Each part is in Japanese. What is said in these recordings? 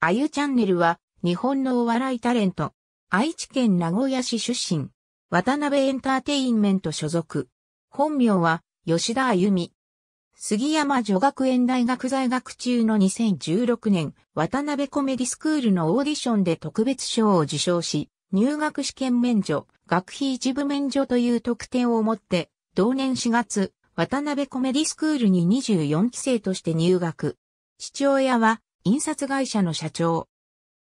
あゆチャンネルは、日本のお笑いタレント、愛知県名古屋市出身、渡辺エンターテインメント所属。本名は、吉田あゆみ。杉山女学園大学在学中の2016年、渡辺コメディスクールのオーディションで特別賞を受賞し、入学試験免除、学費一部免除という特典を持って、同年4月、渡辺コメディスクールに24期生として入学。父親は、印刷会社の社長。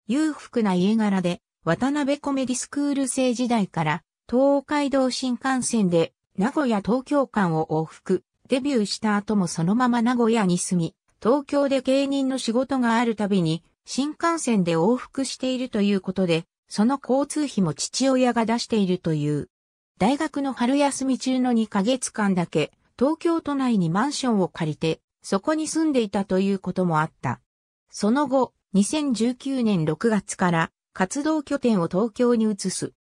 裕福な家柄で、渡辺コメディスクール生時代から、東海道新幹線で、名古屋東京間を往復、デビューした後もそのまま名古屋に住み、東京で芸人の仕事があるたびに、新幹線で往復しているということで、その交通費も父親が出しているという。大学の春休み中の2ヶ月間だけ、東京都内にマンションを借りて、そこに住んでいたということもあった。その後、2019年6月から活動拠点を東京に移す。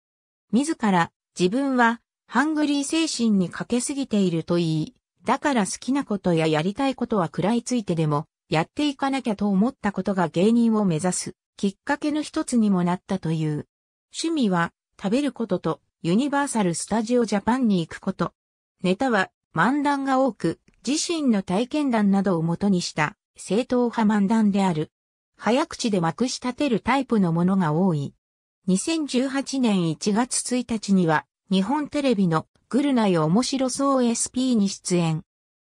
自ら自分はハングリー精神に欠けすぎていると言い、だから好きなことややりたいことは食らいついてでもやっていかなきゃと思ったことが芸人を目指すきっかけの一つにもなったという。趣味は食べることとユニバーサル・スタジオ・ジャパンに行くこと。ネタは漫談が多く自身の体験談などを元にした正統派漫談である。早口でまくし立てるタイプのものが多い。2018年1月1日には、日本テレビのグルナイ面白そう SP に出演。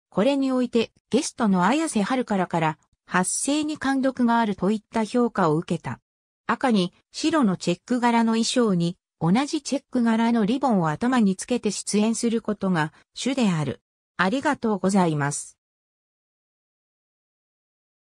これにおいて、ゲストの綾瀬はるからから、発声に貫禄があるといった評価を受けた。赤に白のチェック柄の衣装に、同じチェック柄のリボンを頭につけて出演することが主である。ありがとうございます。